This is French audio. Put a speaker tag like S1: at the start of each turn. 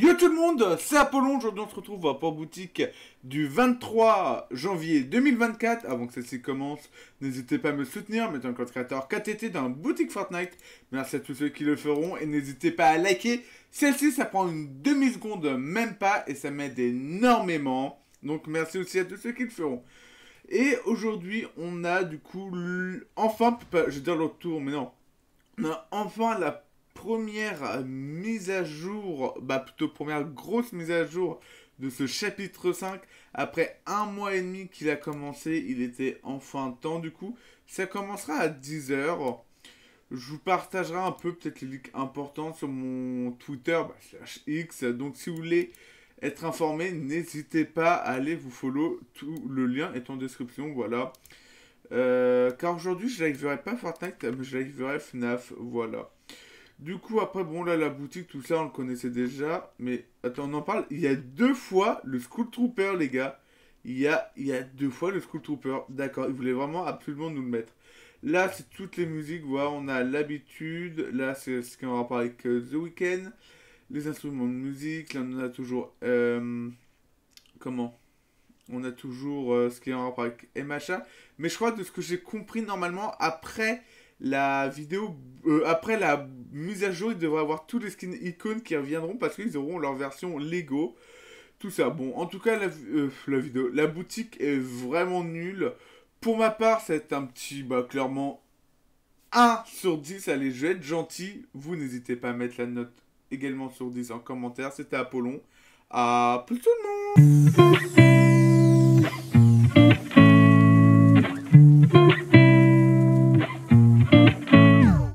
S1: Yo tout le monde, c'est Apollon, aujourd'hui on se retrouve pour boutique du 23 janvier 2024. Avant que celle-ci commence, n'hésitez pas à me soutenir, mettez un code créateur KTT dans la boutique Fortnite. Merci à tous ceux qui le feront et n'hésitez pas à liker. Celle-ci ça prend une demi-seconde, même pas, et ça m'aide énormément. Donc merci aussi à tous ceux qui le feront. Et aujourd'hui on a du coup, enfin, je vais dire l'autre tour, mais non. On a enfin la première euh, mise à jour, bah plutôt première grosse mise à jour de ce chapitre 5. Après un mois et demi qu'il a commencé, il était enfin temps du coup. Ça commencera à 10h. Je vous partagerai un peu peut-être les leaks importants sur mon Twitter, bah, slash X. Donc si vous voulez être informé, n'hésitez pas à aller vous follow. Tout le lien est en description, voilà. Euh, car aujourd'hui, je n'arriverai pas Fortnite, mais je verrai FNAF, voilà. Du coup, après, bon, là, la boutique, tout ça, on le connaissait déjà. Mais attends, on en parle. Il y a deux fois le School Trooper, les gars. Il y a, il y a deux fois le School Trooper. D'accord, il voulait vraiment absolument nous le mettre. Là, c'est toutes les musiques. Voilà, on a l'habitude. Là, c'est ce qu'on en rapport avec The Weeknd. Les instruments de musique. Là, on a toujours. Euh, comment on a toujours euh, ce qui est en rapport avec MHA. Mais je crois de ce que j'ai compris normalement, après la vidéo euh, après la mise à jour, il devrait avoir tous les skins icônes qui reviendront parce qu'ils auront leur version Lego. Tout ça. Bon, en tout cas, la, euh, la vidéo, la boutique est vraiment nulle. Pour ma part, c'est un petit, bah, clairement 1 sur 10. Allez, je vais être gentil. Vous n'hésitez pas à mettre la note également sur 10 en commentaire. C'était Apollon. À plus tout le monde!